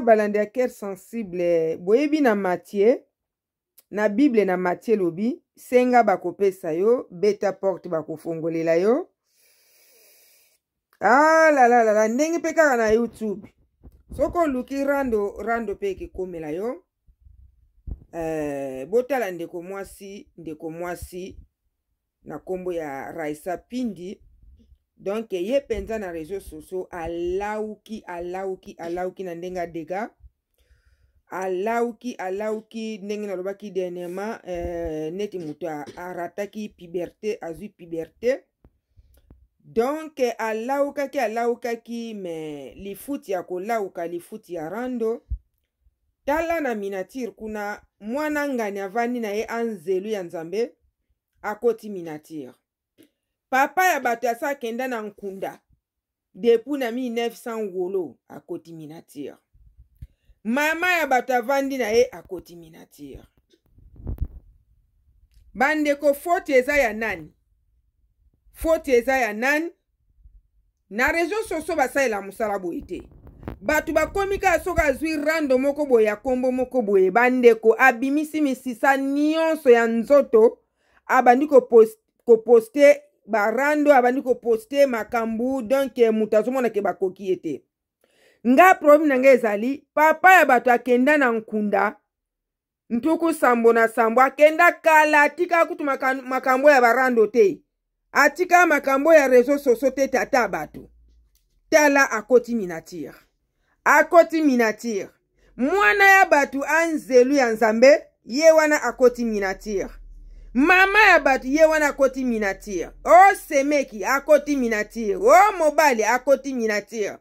balandi ya cœur sensible boyebi na matie na bible na matie elobi senga bakopesa yo beta porte bakofongolela yo alalalala ah ndenge mpe kaka na youtube soki oluki rando rando mpe ekekomela yo eh, botala ndeko mwasi ndeko mwasi na nkombo ya raisa pindi donk ye mpenza na réseau soso alauki alauki alauki na ndenge adega alauki alauki ndenge nalobaki dernièrement eh, neti moto arataki puberté azwi puberté donk alaukaki alaukaki me lifuti ya kolauka lifuti ya rando tala na minatire kuna mwana ngani avandi na ye anzelu ya nzambe akoti minatire papa ya bato ya so akenda na nkunda depuis na 1900 wolo akotimi na tire mama ya bato avandi na ye akotimi na tire bandeko fote eza ya nani fote eza ya nani na réseau soso basalela mosala boye te bato bakomi kaka soki azwi rando moko boye ya nkombo moko boye bandeko abimisi misisa nyonso ya nzoto abandi koposte barando abandi koposte makambu donk moto azomona ke bakoki ye te nga probleme na ngai ezali papa ya bato akenda na nkunda ntuku sambo na sambo akenda kala atika kutu makambo ya barando te atika makambo ya réseau soso te te ata bato tala akoti minatire akoti minatire mwana ya bato anzelu ya nzambe ye wana akoti minatire mama ya bato ye wana akoti minatire o semeki akoti minatire o mobali akoti minatire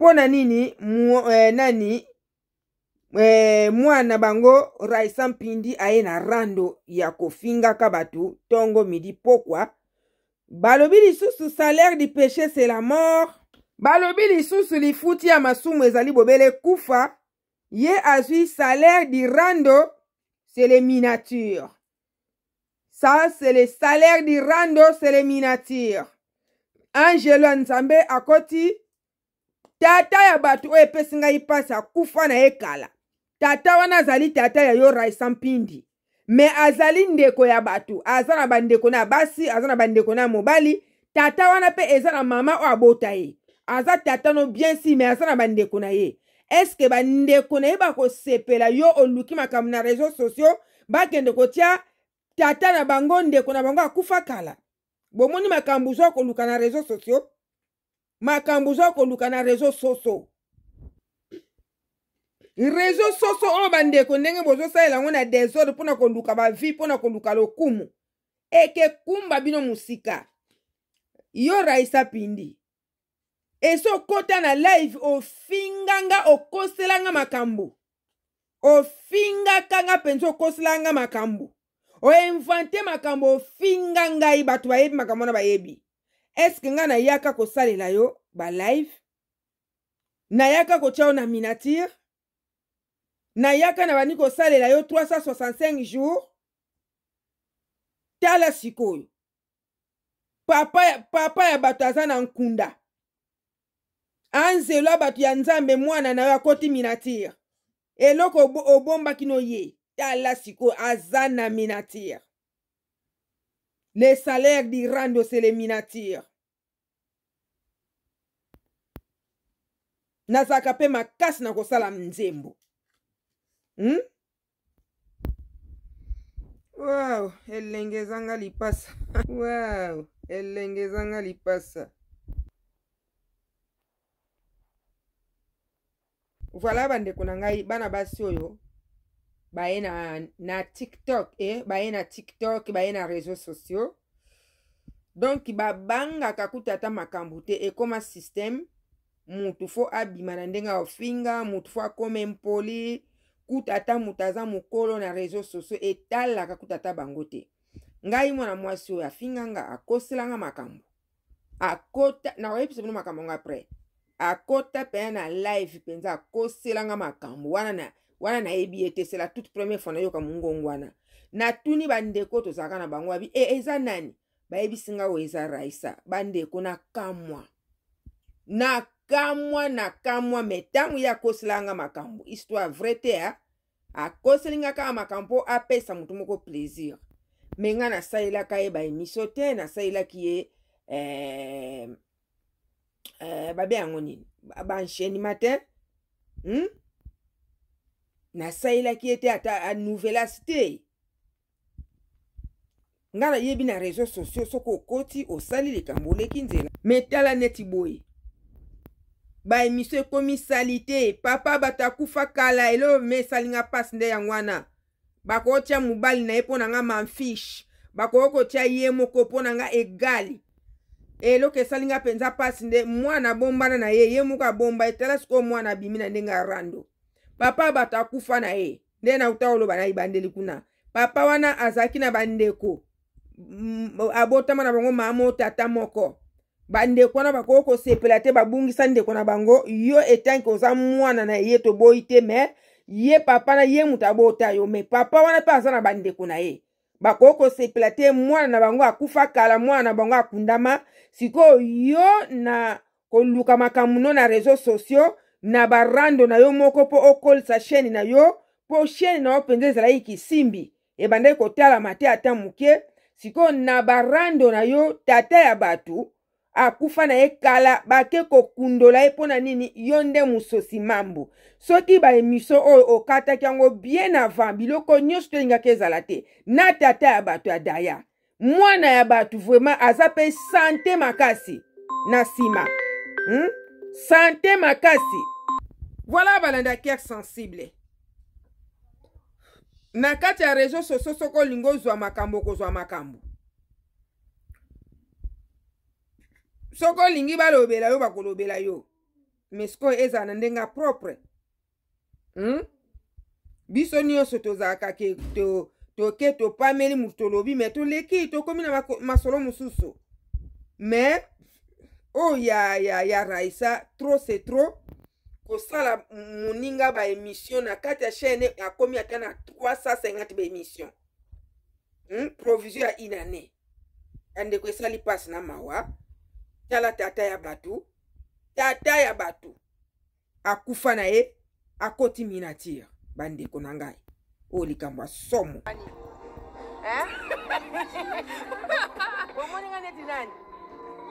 mpo na nini mu, eh, nani eh, mwana bango raisa mpindi aye na rando ya kofingaka bato ntongo midi pokwa balobi lisusu salaire du péché c'est la mort balobi lisusu lifuti ya masumu ezali bobele kufa ye azwi salaire du rando c'est le minature Ça, c'est le salaire du rando, c'est le minatir. angelo nzambe akoti tata ya bato oyo epesi ngai mpasi akufa na ye kala tata wana azali tata ya yo raisa mpindi me azali ndeko ya bato aza na bandeko na basi aza na bandeko na mobali tata wana mpe eza na mama oyo abota ye aza tata no bien si me aza na bandeko na ye eske bandeko na ye bakosepela yo oluki makambo na réseau sociaux bakende kotia tata na bango ndeko na bango akufa kala bomoni makambo oza koluka na réseau sociaux makambo oza koluka na réseau soso réseau soso oyo bandeko ndenge bozosalela yango na desordre mpona koluka bavi mpona koluka lokumu ekekumba bino mosika yo raisa pindi esi okota na live ofinganga okoselanga makambo ofingakanga mpenza okoselanga makambo oinvante makambo ofinga ngai bato bayebi makambo wana bayebi eske ngai nayaka kosalela yo balive nayaka kotya yo na minature nayaka na bandi kosalela yo 365 jours tala sikoyo papa, papa ya bato aza na nkunda anzelo ya bato ya nzambe mwana na yo akoti minature eloko obombaki no ye tala sikoyo aza na minatir le salaire d'iran do se le minatir nazalaka mpe makasi na kosala nzembo hmm? waw elenge ezanga lipasa waw elenge ezanga lipasa voila bandeko na ngai bana basi oyo baye na, na tiktok eh? baye na tiktok baye na réseau sociaux donk babangaka kuta ata makambo te ekóma systeme mutu fo abima na ndenge aofinga mutu fo akóme mpoli kuta ata mutu aza mokolo na réseau sociaux etalaka kuta ata bango te ngai mwana mwasi oyo afinganga akoselanga makambo akota nakoyebisa bino makambo yango apres akota pena na live mpenza akoselanga makambo wana na wana nayebi ye te sela toute première fois nayoka mongongo wana natuni bandeko tozalaka na bango abi e eza nani bayebisi nga oyo eza raisa bandeko nakamwa nakamwa nakamwa me ntango ye akosela nga makambo histoire vrai te ya akoseli nga kaka makambo apesa motu moko plaisir me nga nasalelaka ye baemisio te nasalelaki ye eh, eh, babe yango nini banchenima te hmm? nasalelaki ye te ata anouvellasi te nga nayebi na réseau sociaux soki okoti osali likambo oleki nzela me tala neti boye baemisio ekomi sali te papa bato akufa kala eloo me esalinga mpasi nde yango wana bakotya mobali na ye mpo na nga manfishe bakoki kotya ye moko mpo na nga egali eloko esalinga mpenza mpasi nde mwana abombana na ye ye moko abomba etala sikoyo mwana abimi na ndenge arando papa bato akufa na ye nde nauta koloba na libandeli kuna papa wana azalaki na bandeko abotama na bango mamo tata moko bandeko wana bakoki kosepela te babungisa ndeko na bango yo etanki oza mwana na ye toboyi te me ye papa na ye moto abota yo me papa wana mpe aza na bandeko na ye bakoki kosepela te mwana na bango akufa kala mwana na bango akundama sikoyo yo na koluka makambo no na réseau sociaux na barando na yo moko mpo okolisa sheni na yo mpo sheni na yo mpenza ezalaki kisimbi ebandaki kotalama te ata moke sikoyo na barando na yo tata ya bato akufa na ye kala bake kokundola ye mpo na nini yo nde mososi mambo soki baemisio oyo okataki yango bien avant biloko nyonso tolingaki ezala te na tata ya bato ya daya mwana ya bato vraimen aza mpe sante makasi na nsima hmm? sante makasi voilà balandi ya kere sensible na kati ya réseau soso soki olingi ozwa makambo okozwa makambo soki olingi balobela yo bakolobela yo me sikoyo ezala na ndenge ya propre hmm? biso nyonso tozalaka ke to, toke topameli motu tolobi me toleki tokómi na masolo mosusu me oyo oh, ya, ya, ya raisa tro se tro kosala moninga baémission na kati ya chaine akomi ata na 350 baémission hmm? provision ya inane ya ndeko esali mpasi na mawa tala tata ya bato tata ya bato akufa na ye akoti minatire bandeko na ngai oyo oh, likambo ya somo omoni nga neti nani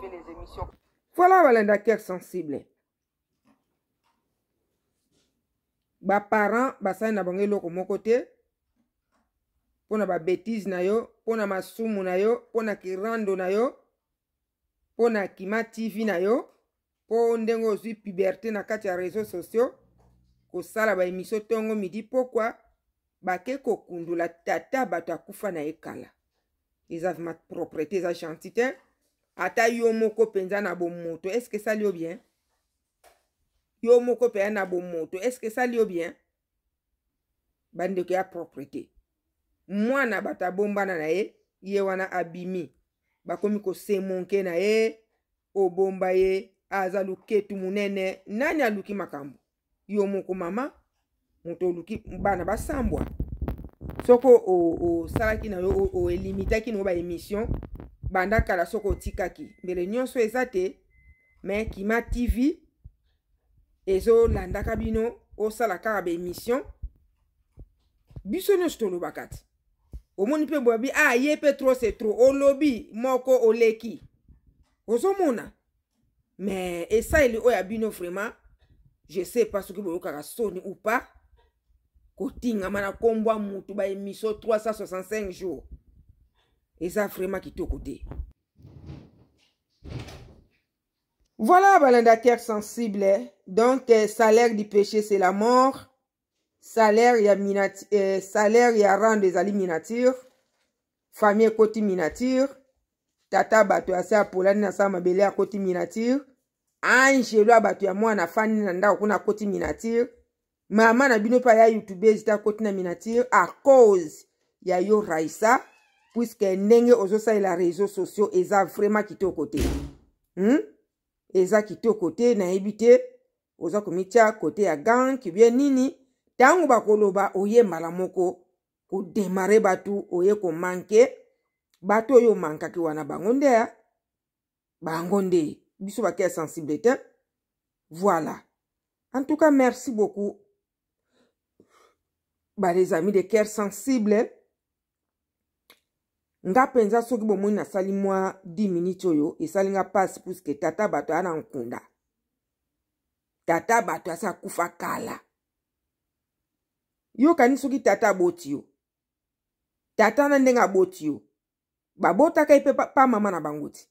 fait les émissions. Voilà balendaker sensible. baparent basali na bango eloko moko te mpona babetise na yo mpona masumu na yo mpona kirando na yo mpona kima tv na yo mpo ndenge ozwi puberté na kati ya réseau sociaux kosala baemisio ntongo midi pokwa bake kokundula tata bato akufa na ye kala eza vraimen propreté eza gentil te ata yo moko mpenza na bomoto estce esali yo bien yo moko mpenza na bomoto estce esali yo bien bandeko ya propre te mwana bato abombana na ye ye wana abimi bakomi kosemonke na ye obomba ye aza luketu monene nani aluki makambo yo moko mama moto oluki bana basambwa soko osalaki na yo oelimitaki na yo baémission banda kala soki otikaki mbele nyonso eza te me kima tv ezolandaka bino osala kaka baemission biso nyonso tolobaka ti omoni mpe boyebi a ah, ye mpe tro se tro olobi moko oleki ozomona me esaeli oyo ya bino vraiment je sais pas soki boyokaka soni ou pas kotingama na kombwa mutu baemission 365 jours eza vraimen kitoko te voilà balanda terre sensible donc eh, salaire du péché c'est la mort salaire ya, minati, eh, salaire ya rande ezali minature famille ekoti minature tata bato ya se apolani na sala mabele akoti minature angelo ya bato ya mwana afandi na ndako kuna akoti minature mama na bino mpe aya youtube ezita akoti na minature a cause ya yo raisa puiske ndenge ozosalela réseau sociaux eza vraiment kitoko te hmm? eza kitoko te nayebi te oza komitia kote ya gank bie nini ntango bakoloba oye mbala moko kodemare bato oye komanke bato oyo omankaki wana bango nde ya ah. bango nde biso bake ya sensibilité voilà en tout cas merci beaucoup ba les amis de cœur sensible nga mpenza soki bomoi nasali mwa 10 miniti oyo esali nga mpasi puske tata bato aya na nkunda tata bato asi akufa kala yokani soki tata aboti yo tata wana ndenge aboti yo babotaka ye mpe pa mama na bango ti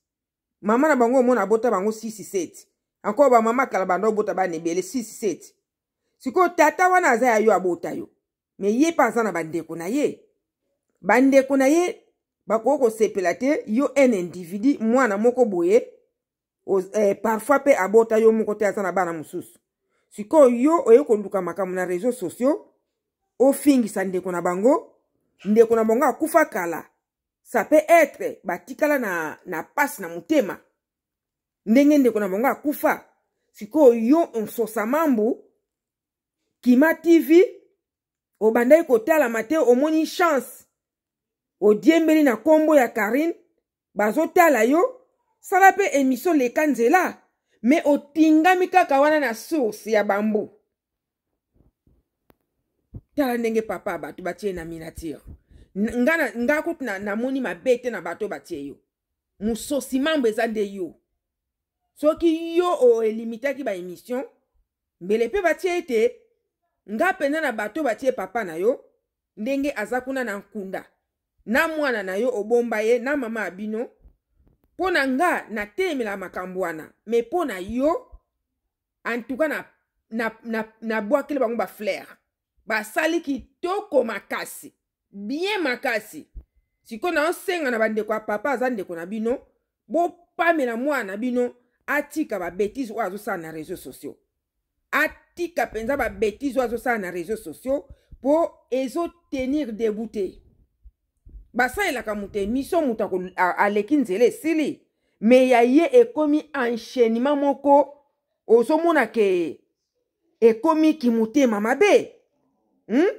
mama na bango omona abota bango 67 ankoro bamama kala bando obota bana ebele 67 sikoyo tata wana aza ya yo abota yo me ye mpe aza na bandeko na ye bandeko na ye bakoki kosepela te yo un individi mwana moko boye eh, parfois mpe abota yo moko te aza na bana mosusu sikoyo yo oye koluka makambo na réseau sociaux ofingisa ndeko na bango ndeko na bango akufa kala ça peut être batikala na, na pasi na motema ndenge ndeko na bango akufa sikoyo yo onsosa mambu kima tv obandaki kotalama te omoni chance odiembeli na nkombo ya karine bazotala yo sala mpe emisio leka nzela me otingami kaka wana na source ya bambu tala ndenge papa bato batie na minature nga, nga kutu namoni na mabe te na bato batie yo mososi mambo eza nde yo soki yo oelimitaki baémission mbele mpe batie ete nga mpenza na bato batie papa na yo ndenge aza kuna na nkunda na mwana na yo obomba ye na mama ya bino mpo na nga natelemela makambo wana me mpo na yo antuka na, na, na, nabwakeli bango baflere basali kitoko makasi bien makasi sikoyo naosenga na bandeko ya papa aza ndeko na bino bopamela mwana na bino atika babetise oyo azosala na réseau sociaux atika mpenza babetise oyo azosala na réseau sociaux mpo ezotenir debu te basalelaka moto emission moto aleki nzela esili me ya ye ekomi enchaînement moko ozomona ke ekomi kimotema mabe hmm?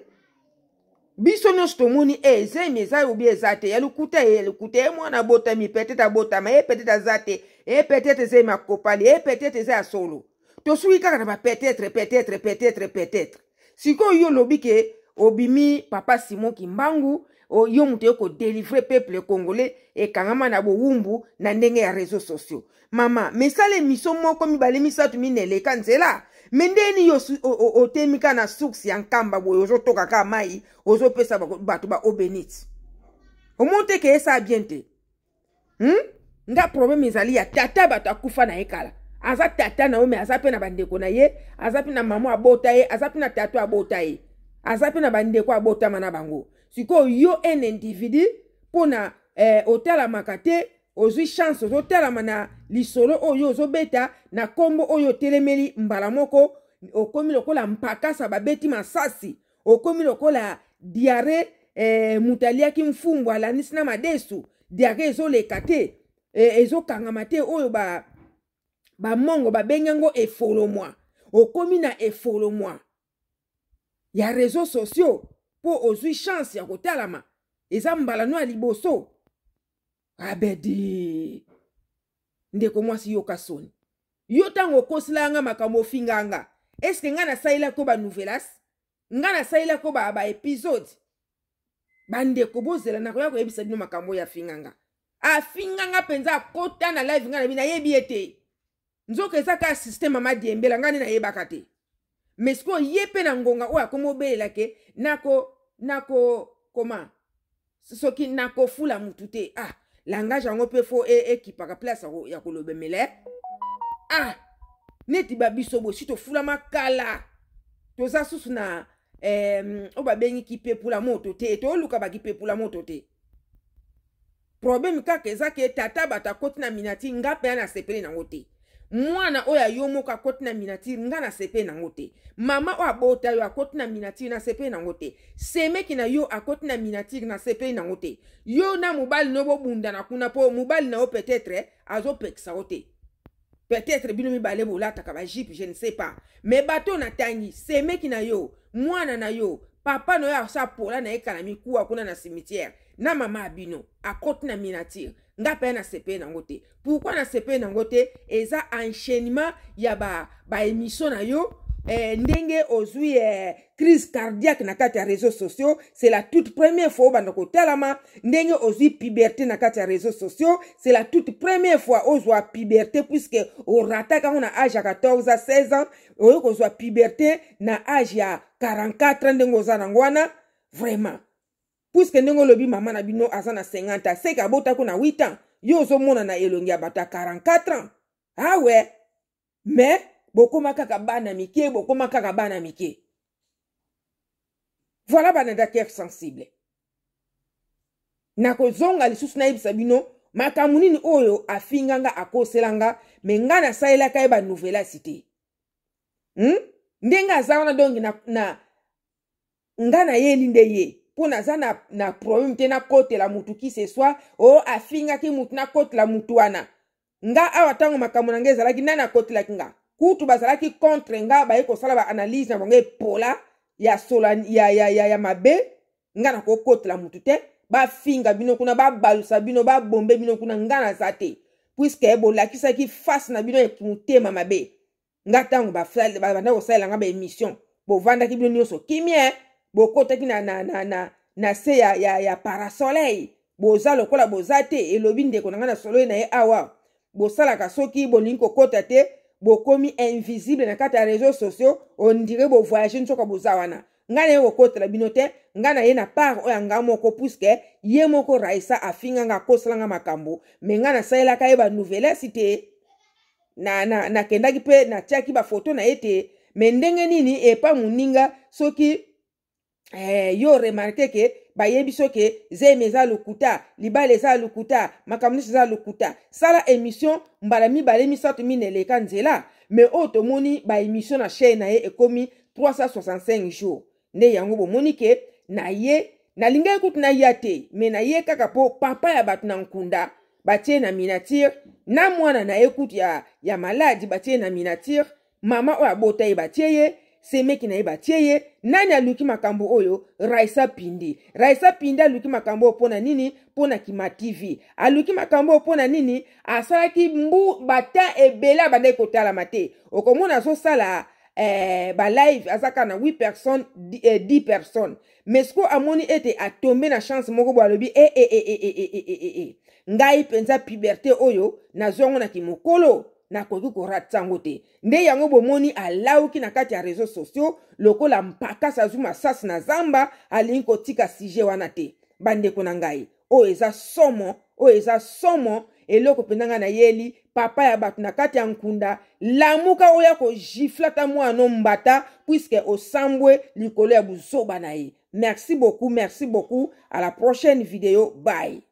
biso nyonso tomoni ezemi eh, eza obi eza te ya lokuta eh, ye lokuta ye eh, mwana abotami petetre abotama ye petetre aza te ye petetre eza ye makopali ye petetre eza ya solo tosuki kaka na bapetetre petetre petetre petetre sikoyo yo olobi ke obimi papa simon kimbangu Oh, yo moto ye kodelivre peuple congolais ekangama na bowumbu na ndenge ya réseau sociaux mama mesala emission moko mibale misato mine eleka nzela me ndeni yo otemi kaka na source ya nkamba boye ozotoka kaka mai ozopesa bato baobenite omoni te ke esala bien te hmm? nga probleme ezali ya tata bato akufa na ye kala aza tata na ye me aza mpe na bandeko na ye aza mpe na mama abota ye aza mpe na tato abota ye aza mpe na bandeko abotama na bango sikoyo yo un individu mpo na eh, otalamaka te ozwi chance ozotalama na lisolo oyo ozobeta na nkombo oyo otelemeli mbala moko okomi lokola mpakasa babeti masasi okomi lokola diare eh, moto aliaki mfumbu alandisi na madesu diare ezoleka te eh, ezokangama te oyo ba bamongo babengi yango efolomwa okomi na efolomwa ya réseau sociaux mpo ozwi chance ya kotalama eza mbalano ya liboso abedi ah, ndeko mwasi yoka soni yo ntango okosila nga makambo ofinga nga eske nga nasalelaki banouvelasi nga nasalelaki baepizode bandeko bozela na koya koyebisa bino makambo oyo afinga nga afinga nga mpenza akota na live nga na bi nayebi ete nzoka eza kaka systeme amadiembela nga nde nayebaka te me sikoyo ye mpe na ngonga oyo akoma obelela ke nako nako koma soki nakofula mutu te ah langage yango mpe fo ekipaka e, place ya kolobemela ah neti babiso bosi tofulama kala toza susu na eh, oyo babengiki pepula moto te tooluka bakipepula moto te probleme kaka eza ke tata bato akoti na mina ti nga mpe ana asepele nango te mwana oyo ayo moko akoti na minatiri nga na sepe nango te mama oyo abota yo akoti na minatiri na sepe nango te semeki na yo akoti na minatiri na sepe nango te yo na mobali no bobundana kuna mpo mobali na yo peut-être azopekisa yo te peut-être bino mibale bolataka bajipe je ne sais pas me bato na tangi semeki na yo mwana na yo papa na ye asa apola na ye kala mikuwa kuna na cimetière na mama ya bino akoti na minatire nga mpe nasepeli nango te pourkui nasepeli nango te eza enchaînement ya baémission ba, ba na yo eh, ndenge ozwi eh, crise cardiaque na kati ya réseau sociaux c'est la toute première fois obanda kotalama ndenge ozwi puberté na kati ya réseau sociaux c'est la toute première fois ozwa puberté puisque orataka ngo na age ya 14 a 16 ans oyo kozwa puberté na age ya 44 ndenge oza nango wana vraiment puiske ndenge olobi mama na bino aza na 50 ans seke abotako na 8 ans yo ozomona na elongi ya bato ya 44 ans awe ah mais bokóma kaka bana mike bokóma kaka bana mike voilà banadatere sensible nakozonga lisusu nayebisa bino makambo nini oyo afinganga akoselanga me nga nasalelaka ye banouvellasi te hmm? ndenge aza wana donge na, na nga nayeli nde ye mpo naza na, na probleme te nakotela motu kiseswa o afingaki motu nakotela motu wana nga awa ntango makambo na nga ezalaki nani akotelaki nga kutu bazalaki contre nga baye kosala baanalyse na bango epola ya, sola, ya, ya, ya, ya mabe nga na kokotela motu te bafinga bino kuna babalusa bino babombe bino kuna nga naza te puiske bolakisaki fase na bino motema mabe nga ntango bandaki kosalela nga baémission bovandaki bino nyonso kimie bokotaki na, na, na, na, na se ya, ya, ya parasoleil boza lokola boza te elobi ndeko na nga na soloi na ye awa bosalaka soki bolingi kokota te bokomi invisible na kati ya réseau sociaux ondire bovoyage nsoka boza wana ngai naye kokotela bino te ngai na ye na part oyo anga moko puiske ye moko raisa afinganga akosalanga makambo me ngai nasalelaka ye banouvelesi te nakendaki na, na mpe natiaki bafoto na ye te me ndenge nini epa moninga soki eh, yo remarke ke bayebi so ke zeme eza lokuta libala eza lokuta makambo nyonso eza lokuta sala émission mbala mibale misato mine eleka nzela me oyo tomoni baémission na chaine na ye ekomi 365 jours nde yango bomoni ke na ye nalingaki kutu naya te me na ye kaka mpo papa ya bato na nkunda batie na minatire na mwana na ye kutu ya, ya maladi batie na minatire mama oyo abota ye batie ye semeki na ye batie ye nani aluki makambo oyo raisa pindi raisa pindi aluki makambo oyo mpo na nini mpo na kima tv aluki makambo oyo mpo na nini asalaki mbu bata ebele abandaki kotalama te okomona azosala eh, balive aza kaka na 8 personnes eh, 10 personnes mais siko amoni ete atombe na chance moko bo alobi e eh, eh, eh, eh, eh, eh, eh, eh. ngai mpenza puberté oyo nazwango na kimokolo nakoki korata yango te nde yango bomoni alauki na kati ya réseau sociaux lokola mpakasi azwi masasi na zamba alingi kotika sije wana te bandeko na ngai oyo eza somo oyo eza somo eloko mpenza ngai nayeli papa ya bato na kati ya nkunda lamuka oyo akojifla ta mwana mbata puiske osambwe likolo ya buzoba na ye merci beaucoup merci beaucoup à la prochaine vidéo bye